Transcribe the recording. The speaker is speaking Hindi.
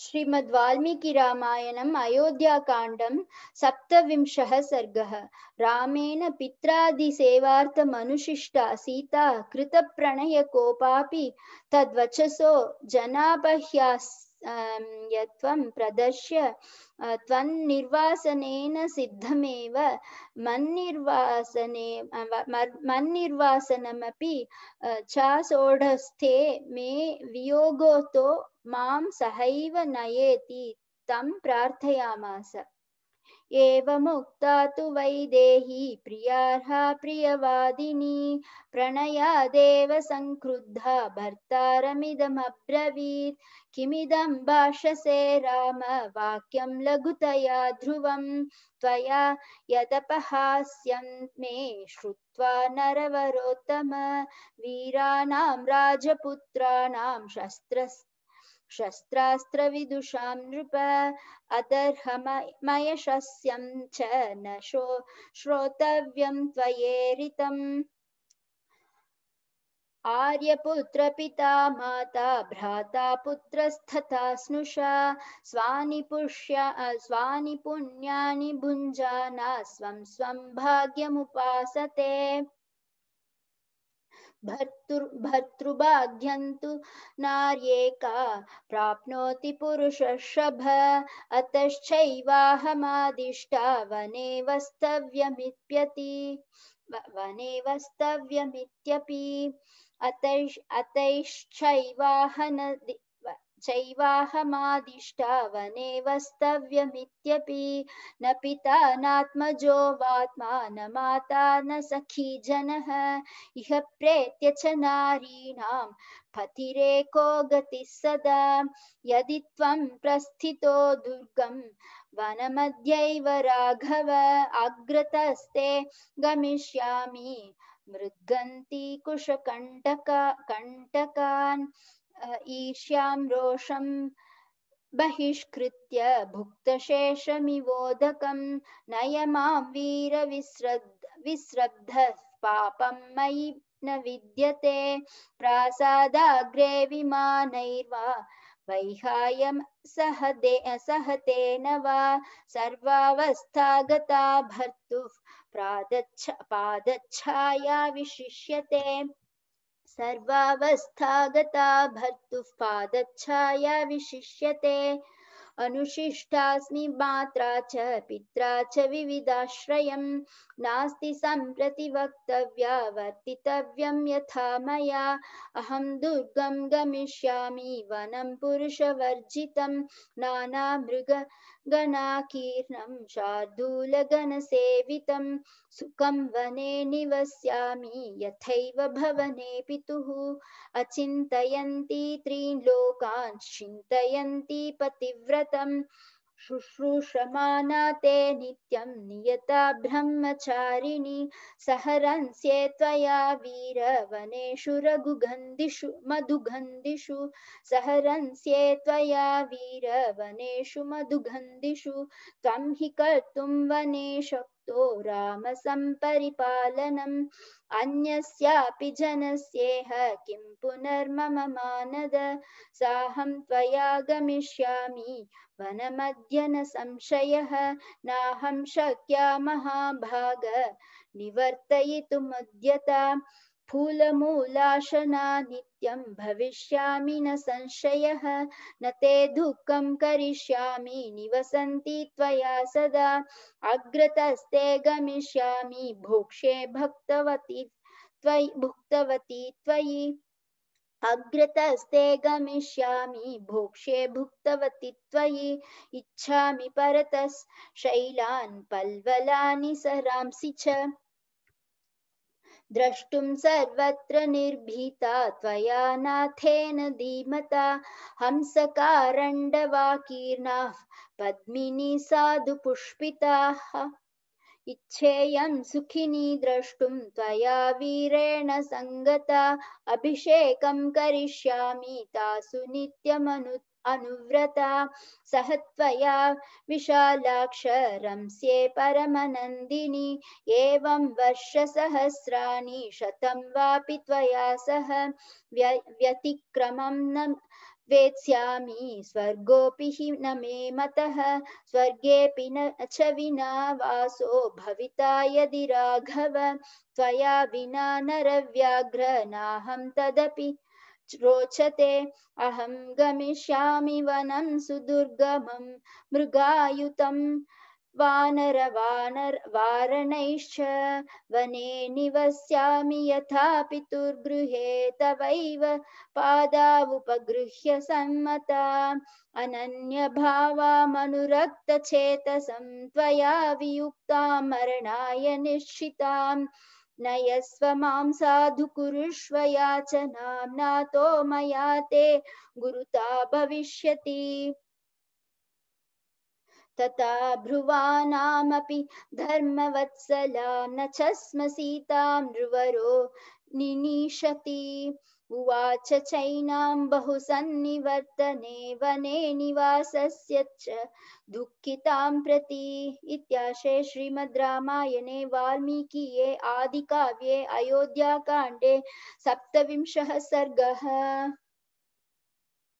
श्रीमद् वाल्मीकि रामायणम् अयोध्याकाण्डं सप्तविंशः सर्गः रामेण पित्रादि पित्रादिसेवार्थमनुशिष्टा सीता कोपापि तद्वचसो जनापह्यास् अं, यत्वं प्रदर्श्य अं, त्वन्निर्वासनेन सिद्धमेव मन्निर्वासने अं, मन्निर्वासनमपि च सोढस्थे मे वियोगोतो मां सहैव नयेति तं प्रार्थयामास एवमुक्ता तु वैदेही प्रियार्हा प्रियवादिनी प्रणयादेव सङ्क्रुद्धा भर्तारमिदमब्रवीत् किमिदं भाषसे राम वाक्यं लघुतया ध्रुवं त्वया यदपहास्यं मे श्रुत्वा नरवरोत्तम वीराणां राजपुत्राणां शस्त्रस् शस्त्रास्त्रविदुषां नृप अतर्हमयशस्यं च न शो श्रोतव्यं त्वयेरितम् आर्यपुत्र पिता माता भ्राता पुत्रस्तथा स्नुषा स्वानि पुष्या स्वानि पुण्यानि भुञ्जाना स्वं स्वं भाग्यमुपासते भर्तृ नार्येका प्राप्नोति पुरुषशभ अतश्चैवाहमादिष्टा वने वस्तव्यमित्यपि वने वस्तव्यमित्यपि अतैश् अतैश्चैवाहनदि चैवाहमादिष्टावनेवस्तव्यमित्यपि न पिता नात्मजो वात्मा न माता न सखी जनः इह प्रेत्य च गतिः सदा यदि त्वं प्रस्थितो दुर्गं वनमध्यैव राघव अग्रतस्ते गमिष्यामि मृद्गन्ति कुशकण्टका कण्टकान् ईश्याम रोषं बहिष्कृत्य भुक्तशेषमिवोदकं नय मां वीरविस्रद् विस्रब्धः पापं मयि न विद्यते प्रासादाग्रे विमानैर्वा वैहायम सहदे सहतेन वा सर्वावस्थागता गता भर्तुः पादच्छाया विशिष्यते सर्वावस्थागता भर्तुः पादच्छाया विशिष्यते अनुशिष्टास्मि मात्रा च पित्रा च विविधाश्रयं नास्ति सम्प्रति वक्तव्या वर्तितव्यं यथा मया अहं दुर्गं गमिष्यामि वनं पुरुषवर्जितं गणाकीर्णं शार्दूलगणसेवितं सुखं वने निवस्यामि यथैव भवने पितुः अचिन्तयन्ती त्रीन् लोकान् चिन्तयन्ती पतिव्रतम् शुश्रूषमाना ते नित्यं नियता ब्रह्मचारिणी सहरंस्ये त्वया वीरवनेषु रघुगन्धिषु मधुगन्धिषु सहरंस्ये त्वया वीरवनेषु मधुगन्धिषु त्वं हि कर्तुं वने शक् तो रामसम्परिपालनम् अन्यस्यापि जनस्येह किं पुनर्मम मानद साहं त्वया गमिष्यामि वनमद्य न संशयः नाहं शक्या महाभाग निवर्तयितुमुद्यता फूलमूलाशना नित्यं भविष्यामि न संशयः न ते दुःखं करिष्यामि निवसन्ति त्वया सदा अग्रतस्ते गमिष्यामि भोक्षे भक्तवती त्वयि भुक्तवती त्वयि अग्रतस्ते गमिष्यामि भोक्षे भुक्तवती त्वयि इच्छामि परतस् शैलान् पल्वलानि सरांसि च द्रष्टुं सर्वत्र निर्भीता त्वया नाथेन धीमता हंसकारण्डवाकीर्णाः पद्मिनी साधुपुष्पिताः इच्छेयं सुखिनी द्रष्टुं त्वया वीरेण संगता अभिषेकं करिष्यामि तासु नित्यमनु अनुव्रता सहत्वया त्वया विशालाक्षरंस्ये परमनन्दिनि एवं वर्षसहस्राणि शतं वापि त्वया सह व्य व्यतिक्रमं न वेत्स्यामि स्वर्गोऽपि हि न मे मतः स्वर्गेऽपि न च विना वासो भविता यदि राघव त्वया विना नरव्याघ्र नाहं तदपि रोचते अहम गमिष्यामि वनं सुदुर्गमं मृगायुतं वानर वानर वारणैश्च वने निवस्यामि यथा पितुर्गृहे तवैव पादावुपगृह्य सम्मता अनन्यभावामनुरक्तचेतसं त्वया वियुक्तां मरणाय निश्चिताम् नयस्व मां साधु कुरुष्व याचनां नातो मया ते गुरुता भविष्यति तथा भ्रुवानामपि धर्मवत्सलां न च स्म सीतां नृवरो निनीशति उवाच चैनां बहुसन्निवर्तने वने निवासस्य च दुःखितां प्रति इत्याशे श्रीमद् रामायणे वाल्मीकीये आदिकाव्ये अयोध्याकाण्डे सप्तविंशः सर्गः